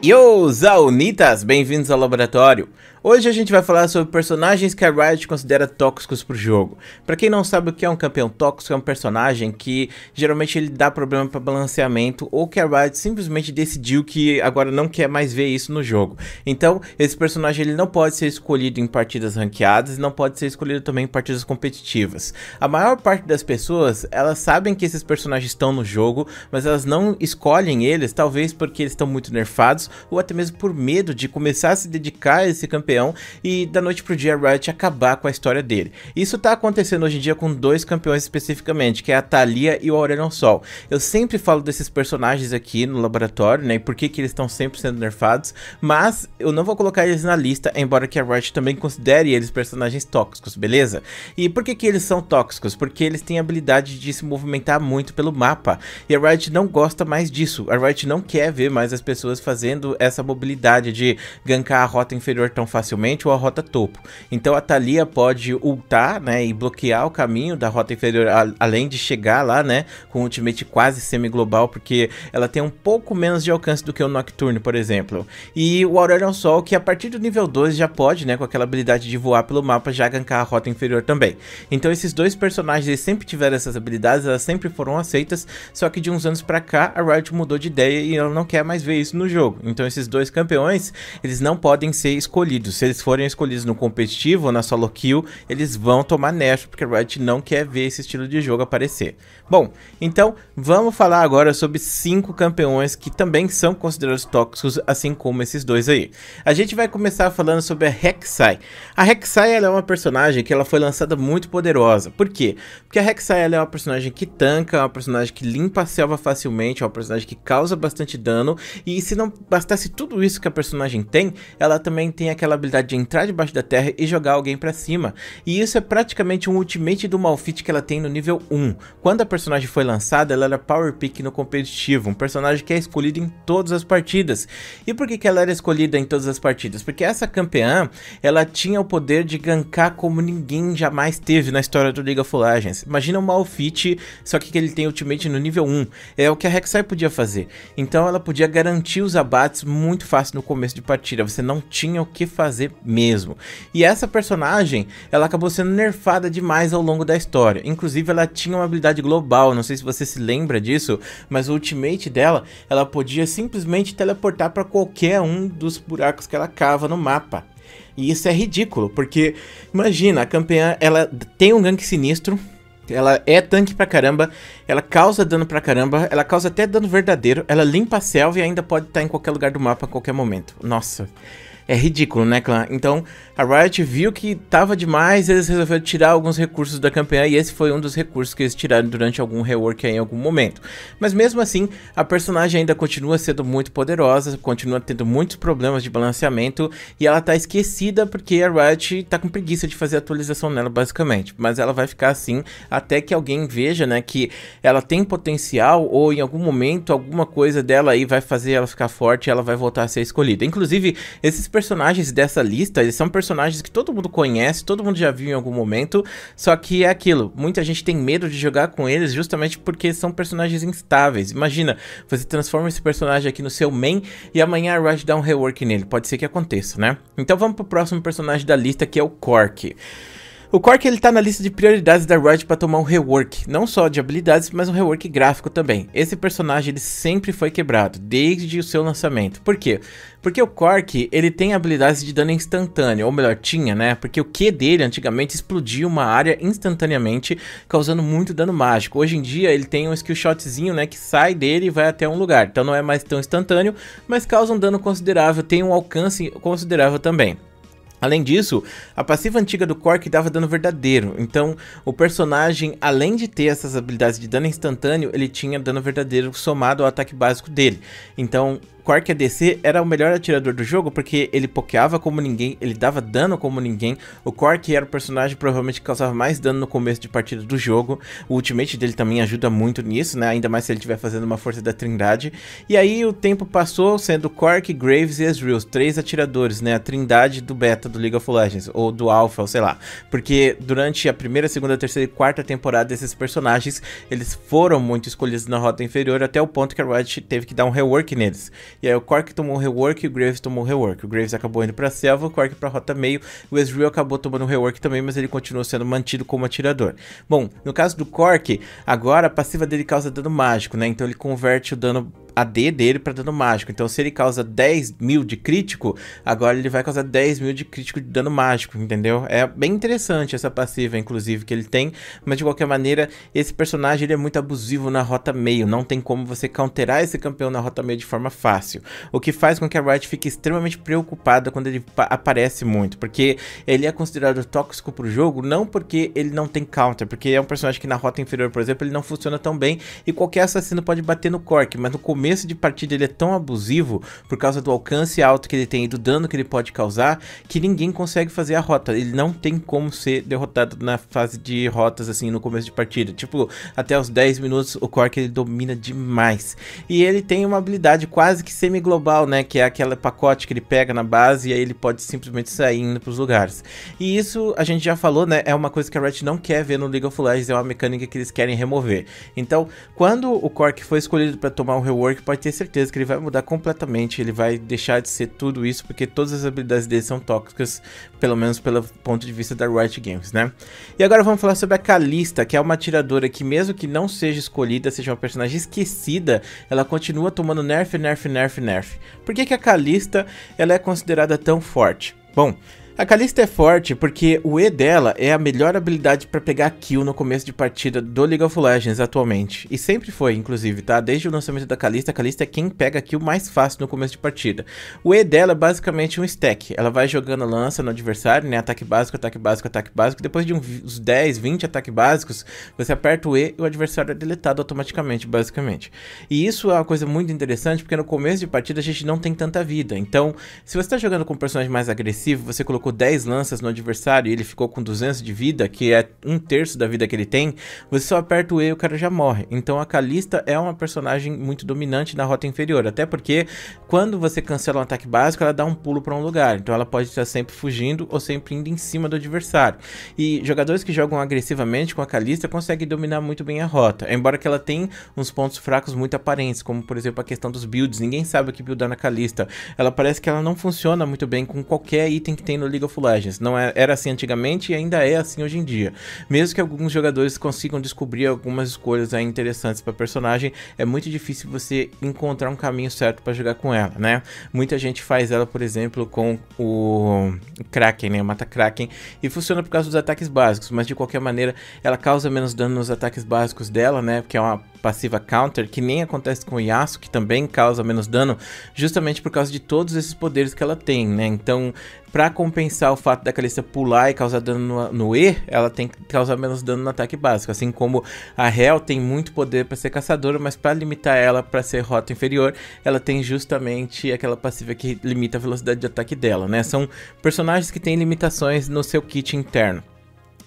Yo, Zaunitas! Bem-vindos ao laboratório! Hoje a gente vai falar sobre personagens que a Riot considera tóxicos pro jogo. Para quem não sabe o que é um campeão tóxico, é um personagem que geralmente ele dá problema para balanceamento ou que a Riot simplesmente decidiu que agora não quer mais ver isso no jogo. Então, esse personagem ele não pode ser escolhido em partidas ranqueadas e não pode ser escolhido também em partidas competitivas. A maior parte das pessoas, elas sabem que esses personagens estão no jogo, mas elas não escolhem eles, talvez porque eles estão muito nerfados ou até mesmo por medo de começar a se dedicar a esse campeão e da noite pro dia Riot acabar com a história dele. Isso tá acontecendo hoje em dia com dois campeões especificamente, que é a Thalia e o Aurelion Sol. Eu sempre falo desses personagens aqui no laboratório, né, e por que que eles estão sempre sendo nerfados, mas eu não vou colocar eles na lista, embora que a Riot também considere eles personagens tóxicos, beleza? E por que que eles são tóxicos? Porque eles têm a habilidade de se movimentar muito pelo mapa, e a Riot não gosta mais disso, a Riot não quer ver mais as pessoas fazendo tendo essa mobilidade de gankar a rota inferior tão facilmente ou a rota topo. Então a Thalia pode ultar, né, e bloquear o caminho da rota inferior, a, além de chegar lá, né, com o ultimate quase semi-global, porque ela tem um pouco menos de alcance do que o Nocturne, por exemplo. E o Aurelion é Sol, que a partir do nível 2 já pode, né, com aquela habilidade de voar pelo mapa, já gankar a rota inferior também. Então esses dois personagens sempre tiveram essas habilidades, elas sempre foram aceitas, só que de uns anos pra cá a Riot mudou de ideia e ela não quer mais ver isso no jogo. Então esses dois campeões, eles não podem ser escolhidos. Se eles forem escolhidos no competitivo ou na solo kill, eles vão tomar nerf, porque a Riot não quer ver esse estilo de jogo aparecer. Bom, então vamos falar agora sobre cinco campeões que também são considerados tóxicos, assim como esses dois aí. A gente vai começar falando sobre a Rek'Sai. A Rek'Sai é uma personagem que ela foi lançada muito poderosa. Por quê? Porque a Rek'Sai é uma personagem que tanca, é uma personagem que limpa a selva facilmente, é uma personagem que causa bastante dano e se não bastasse tudo isso que a personagem tem, ela também tem aquela habilidade de entrar debaixo da terra e jogar alguém para cima. E isso é praticamente um ultimate do Malphite que ela tem no nível 1. Quando a personagem foi lançada, ela era Power Pick no competitivo, um personagem que é escolhido em todas as partidas. E por que, que ela era escolhida em todas as partidas? Porque essa campeã, ela tinha o poder de gankar como ninguém jamais teve na história do League of Legends. Imagina o Malphite, só que ele tem ultimate no nível 1. É o que a Rek'Sai podia fazer. Então ela podia garantir os abates muito fácil no começo de partida, você não tinha o que fazer mesmo. E essa personagem, ela acabou sendo nerfada demais ao longo da história. Inclusive, ela tinha uma habilidade global, não sei se você se lembra disso, mas o ultimate dela, ela podia simplesmente teleportar para qualquer um dos buracos que ela cava no mapa. E isso é ridículo, porque imagina, a campeã, ela tem um gank sinistro, ela é tanque pra caramba, ela causa dano pra caramba, ela causa até dano verdadeiro, ela limpa a selva e ainda pode estar tá em qualquer lugar do mapa a qualquer momento. Nossa é ridículo, né, clã? Então, a Riot viu que tava demais, eles resolveram tirar alguns recursos da campanha e esse foi um dos recursos que eles tiraram durante algum rework aí em algum momento. Mas mesmo assim, a personagem ainda continua sendo muito poderosa, continua tendo muitos problemas de balanceamento e ela tá esquecida porque a Riot tá com preguiça de fazer atualização nela, basicamente. Mas ela vai ficar assim até que alguém veja, né, que ela tem potencial ou em algum momento alguma coisa dela aí vai fazer ela ficar forte e ela vai voltar a ser escolhida. Inclusive, esses personagens dessa lista, eles são personagens que todo mundo conhece, todo mundo já viu em algum momento, só que é aquilo, muita gente tem medo de jogar com eles justamente porque são personagens instáveis. Imagina, você transforma esse personagem aqui no seu main e amanhã a Riot dá um rework nele, pode ser que aconteça, né? Então vamos pro próximo personagem da lista que é o Cork. O Cork ele tá na lista de prioridades da Riot para tomar um rework, não só de habilidades, mas um rework gráfico também. Esse personagem ele sempre foi quebrado, desde o seu lançamento. Por quê? Porque o Cork ele tem habilidades de dano instantâneo, ou melhor, tinha, né? Porque o Q dele antigamente explodia uma área instantaneamente, causando muito dano mágico. Hoje em dia ele tem um skill shotzinho, né, que sai dele e vai até um lugar. Então não é mais tão instantâneo, mas causa um dano considerável, tem um alcance considerável também. Além disso, a passiva antiga do Cork dava dano verdadeiro, então o personagem, além de ter essas habilidades de dano instantâneo, ele tinha dano verdadeiro somado ao ataque básico dele. Então, Quark ADC é era o melhor atirador do jogo porque ele pokeava como ninguém, ele dava dano como ninguém. O Quark era o personagem que provavelmente causava mais dano no começo de partida do jogo. O ultimate dele também ajuda muito nisso, né? Ainda mais se ele estiver fazendo uma força da Trindade. E aí o tempo passou sendo Quark, Graves e Ezreal, os três atiradores, né? A Trindade do beta do League of Legends ou do Alpha, ou sei lá. Porque durante a primeira, segunda, terceira e quarta temporada esses personagens, eles foram muito escolhidos na rota inferior até o ponto que a Riot teve que dar um rework neles. E aí o Cork tomou um rework e o Graves tomou um rework. O Graves acabou indo pra selva, o Cork pra rota meio. O Ezreal acabou tomando um rework também, mas ele continuou sendo mantido como atirador. Bom, no caso do Cork, agora a passiva dele causa dano mágico, né? Então ele converte o dano AD dele pra dano mágico. Então, se ele causa 10 mil de crítico, agora ele vai causar 10 mil de crítico de dano mágico, entendeu? É bem interessante essa passiva, inclusive, que ele tem. Mas, de qualquer maneira, esse personagem ele é muito abusivo na rota meio. Não tem como você counterar esse campeão na rota meio de forma fácil. O que faz com que a Riot fique extremamente preocupada quando ele aparece muito. Porque ele é considerado tóxico pro jogo, não porque ele não tem counter. Porque é um personagem que na rota inferior, por exemplo, ele não funciona tão bem. E qualquer assassino pode bater no Cork. Mas no começo começo de partida ele é tão abusivo por causa do alcance alto que ele tem e do dano que ele pode causar, que ninguém consegue fazer a rota. Ele não tem como ser derrotado na fase de rotas, assim, no começo de partida. Tipo, até os 10 minutos o Cork ele domina demais. E ele tem uma habilidade quase que semi-global, né? Que é aquele pacote que ele pega na base e aí ele pode simplesmente sair indo pros lugares. E isso, a gente já falou, né? É uma coisa que a Red não quer ver no League of Legends, é uma mecânica que eles querem remover. Então, quando o Cork foi escolhido para tomar o rework pode ter certeza que ele vai mudar completamente, ele vai deixar de ser tudo isso, porque todas as habilidades dele são tóxicas, pelo menos pelo ponto de vista da Riot Games, né? E agora vamos falar sobre a Kalista, que é uma atiradora que mesmo que não seja escolhida, seja uma personagem esquecida, ela continua tomando nerf, nerf, nerf, nerf. Por que, que a Kalista ela é considerada tão forte? Bom, a Kalista é forte porque o E dela é a melhor habilidade para pegar kill no começo de partida do League of Legends atualmente. E sempre foi, inclusive, tá? Desde o lançamento da Kalista, a Kalista é quem pega kill mais fácil no começo de partida. O E dela é basicamente um stack. Ela vai jogando lança no adversário, né? Ataque básico, ataque básico, ataque básico. Depois de uns 10, 20 ataques básicos, você aperta o E e o adversário é deletado automaticamente, basicamente. E isso é uma coisa muito interessante porque no começo de partida a gente não tem tanta vida. Então, se você está jogando com um personagem mais agressivo, você colocou com 10 lanças no adversário e ele ficou com 200 de vida, que é um terço da vida que ele tem, você só aperta o E e o cara já morre. Então a Kalista é uma personagem muito dominante na rota inferior, até porque quando você cancela um ataque básico, ela dá um pulo para um lugar, então ela pode estar sempre fugindo ou sempre indo em cima do adversário. E jogadores que jogam agressivamente com a Kalista conseguem dominar muito bem a rota, embora que ela tenha uns pontos fracos muito aparentes, como por exemplo a questão dos builds, ninguém sabe o que buildar na Kalista. Ela parece que ela não funciona muito bem com qualquer item que tem no League of Legends. Não é, era assim antigamente e ainda é assim hoje em dia. Mesmo que alguns jogadores consigam descobrir algumas escolhas aí interessantes para personagem, é muito difícil você encontrar um caminho certo para jogar com ela, né? Muita gente faz ela, por exemplo, com o Kraken, né? Mata Kraken e funciona por causa dos ataques básicos, mas de qualquer maneira ela causa menos dano nos ataques básicos dela, né? Porque é uma passiva counter, que nem acontece com o Yasuo, que também causa menos dano, justamente por causa de todos esses poderes que ela tem, né? Então, para compensar o fato da Kalista pular e causar dano no, no, E, ela tem que causar menos dano no ataque básico. Assim como a hel tem muito poder para ser caçadora, mas para limitar ela para ser rota inferior, ela tem justamente aquela passiva que limita a velocidade de ataque dela, né? São personagens que têm limitações no seu kit interno.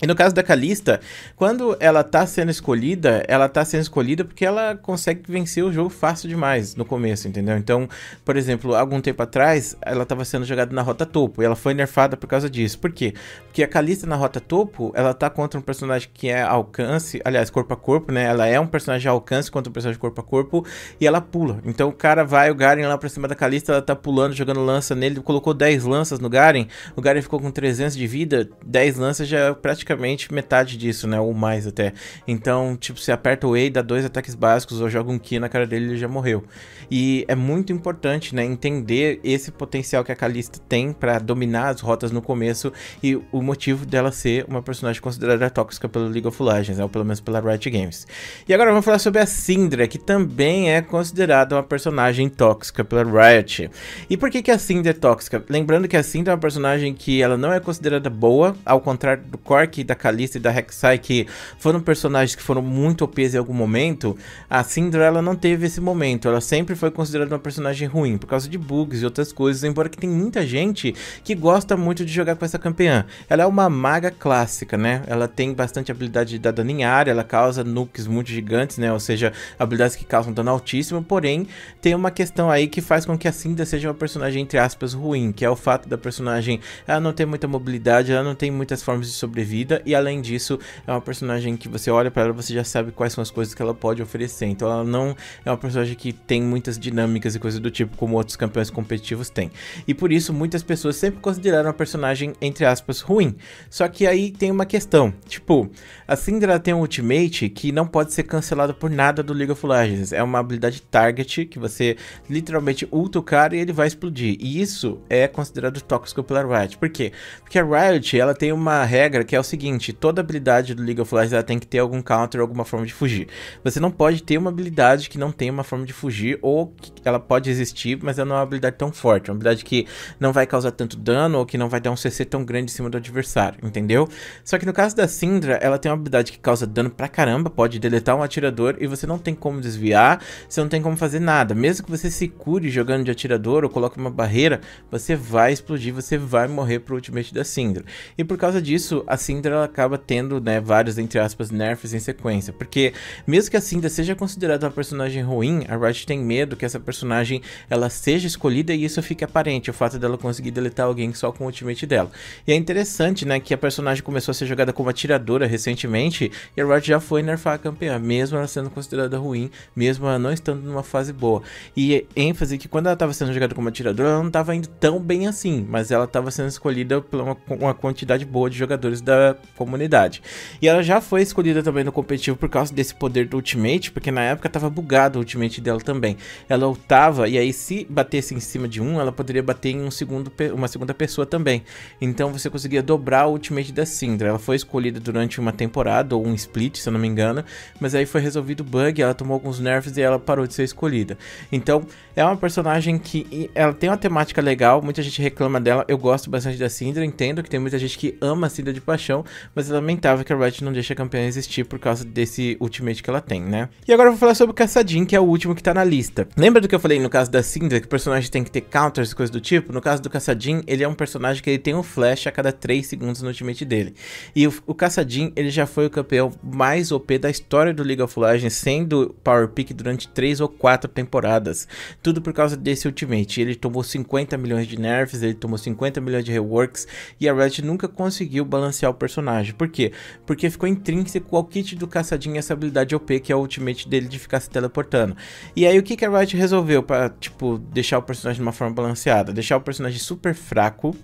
E no caso da Kalista, quando ela tá sendo escolhida, ela tá sendo escolhida porque ela consegue vencer o jogo fácil demais no começo, entendeu? Então, por exemplo, algum tempo atrás, ela tava sendo jogada na rota topo e ela foi nerfada por causa disso. Por quê? Porque a Kalista na rota topo, ela tá contra um personagem que é alcance, aliás, corpo a corpo, né? Ela é um personagem alcance contra um personagem corpo a corpo e ela pula. Então o cara vai, o Garen lá pra cima da Kalista, ela tá pulando, jogando lança nele, colocou 10 lanças no Garen, o Garen ficou com 300 de vida, 10 lanças já é praticamente praticamente metade disso, né? Ou mais até. Então, tipo, você aperta o E, dá dois ataques básicos, ou joga um Ki na cara dele ele já morreu. E é muito importante, né? Entender esse potencial que a Kalista tem para dominar as rotas no começo e o motivo dela ser uma personagem considerada tóxica pelo League of Legends, né? ou pelo menos pela Riot Games. E agora vamos falar sobre a Syndra, que também é considerada uma personagem tóxica pela Riot. E por que, que a Syndra é tóxica? Lembrando que a Syndra é uma personagem que ela não é considerada boa, ao contrário do Cork, da Kalista e da Rek'Sai, que foram personagens que foram muito OPs em algum momento, a Syndra ela não teve esse momento. Ela sempre foi considerada uma personagem ruim por causa de bugs e outras coisas, embora que tem muita gente que gosta muito de jogar com essa campeã. Ela é uma maga clássica, né? Ela tem bastante habilidade de dar dano em área, ela causa nukes muito gigantes, né? Ou seja, habilidades que causam dano altíssimo, porém tem uma questão aí que faz com que a Cinder seja uma personagem entre aspas ruim, que é o fato da personagem ela não ter muita mobilidade, ela não tem muitas formas de sobreviver vida e além disso é uma personagem que você olha para ela você já sabe quais são as coisas que ela pode oferecer. Então ela não é uma personagem que tem muitas dinâmicas e coisas do tipo como outros campeões competitivos têm. E por isso muitas pessoas sempre consideraram a personagem entre aspas ruim. Só que aí tem uma questão, tipo, a Syndra tem um ultimate que não pode ser cancelado por nada do League of Legends. É uma habilidade target que você literalmente ulta o cara e ele vai explodir. E isso é considerado tóxico pela Riot. Por quê? Porque a Riot, ela tem uma regra que é o seguinte, seguinte, toda habilidade do League of Legends ela tem que ter algum counter, alguma forma de fugir. Você não pode ter uma habilidade que não tem uma forma de fugir, ou que ela pode existir, mas ela não é uma habilidade tão forte, é uma habilidade que não vai causar tanto dano, ou que não vai dar um CC tão grande em cima do adversário, entendeu? Só que no caso da Syndra, ela tem uma habilidade que causa dano pra caramba, pode deletar um atirador e você não tem como desviar, você não tem como fazer nada. Mesmo que você se cure jogando de atirador ou coloque uma barreira, você vai explodir, você vai morrer pro ultimate da Syndra. E por causa disso, a Syndra ela acaba tendo, né, vários, entre aspas, nerfs em sequência. Porque, mesmo que a Cinda seja considerada uma personagem ruim, a Riot tem medo que essa personagem ela seja escolhida e isso fique aparente, o fato dela conseguir deletar alguém só com o ultimate dela. E é interessante, né, que a personagem começou a ser jogada como atiradora recentemente e a Riot já foi nerfar a campeã, mesmo ela sendo considerada ruim, mesmo ela não estando numa fase boa. E ênfase que quando ela estava sendo jogada como atiradora, ela não estava indo tão bem assim, mas ela estava sendo escolhida por uma, uma quantidade boa de jogadores da comunidade. E ela já foi escolhida também no competitivo por causa desse poder do Ultimate, porque na época tava bugado o Ultimate dela também. Ela lutava e aí se batesse em cima de um, ela poderia bater em um segundo, uma segunda pessoa também. Então você conseguia dobrar o Ultimate da Syndra. Ela foi escolhida durante uma temporada, ou um split, se eu não me engano, mas aí foi resolvido o bug, ela tomou alguns nerfs e ela parou de ser escolhida. Então, é uma personagem que ela tem uma temática legal, muita gente reclama dela, eu gosto bastante da Syndra, entendo que tem muita gente que ama a Syndra de paixão, mas é lamentável que a Riot não deixa a campeã existir por causa desse ultimate que ela tem, né? E agora eu vou falar sobre o Caçadin, que é o último que tá na lista. Lembra do que eu falei no caso da Syndra, que o personagem tem que ter counters e coisa do tipo? No caso do Caçadin, ele é um personagem que ele tem um flash a cada 3 segundos no ultimate dele. E o, o Caçadin, ele já foi o campeão mais OP da história do League of Legends, sendo Power Pick durante 3 ou 4 temporadas. Tudo por causa desse ultimate. Ele tomou 50 milhões de nerfs, ele tomou 50 milhões de reworks, e a Riot nunca conseguiu balancear o personagem personagem. Por quê? Porque ficou intrínseco ao kit do caçadinho essa habilidade OP, que é o ultimate dele de ficar se teleportando. E aí o que, que a Riot resolveu para tipo, deixar o personagem de uma forma balanceada? Deixar o personagem super fraco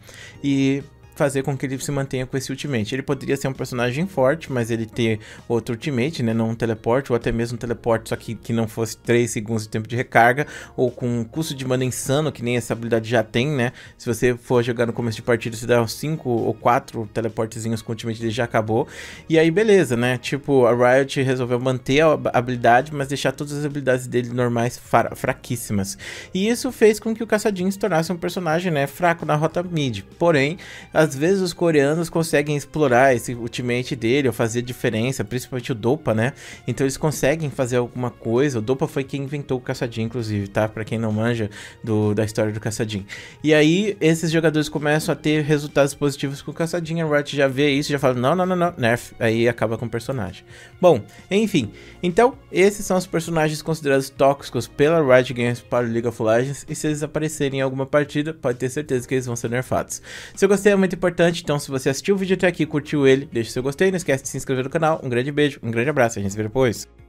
e fazer com que ele se mantenha com esse ultimate. Ele poderia ser um personagem forte, mas ele ter outro ultimate, né? Não um teleporte, ou até mesmo um teleporte, só que, que não fosse 3 segundos de tempo de recarga, ou com um custo de mana insano, que nem essa habilidade já tem, né? Se você for jogar no começo de partida, se dá 5 ou 4 teleportezinhos com o ultimate, ele já acabou. E aí, beleza, né? Tipo, a Riot resolveu manter a habilidade, mas deixar todas as habilidades dele normais fraquíssimas. E isso fez com que o Caçadinho se tornasse um personagem, né? Fraco na rota mid. Porém, a às vezes os coreanos conseguem explorar esse ultimate dele, ou fazer diferença, principalmente o Dopa, né? Então eles conseguem fazer alguma coisa. O Dopa foi quem inventou o Caçadinho, inclusive, tá? Pra quem não manja do, da história do Caçadinho. E aí esses jogadores começam a ter resultados positivos com o Caçadinho. A Riot já vê isso já fala: não, não, não, não, nerf. Aí acaba com o personagem. Bom, enfim. Então, esses são os personagens considerados tóxicos pela Riot Games para o League of Legends. E se eles aparecerem em alguma partida, pode ter certeza que eles vão ser nerfados. Se eu gostei muito muito importante, então se você assistiu o vídeo até aqui e curtiu ele, deixa o seu gostei, não esquece de se inscrever no canal. Um grande beijo, um grande abraço, a gente se vê depois.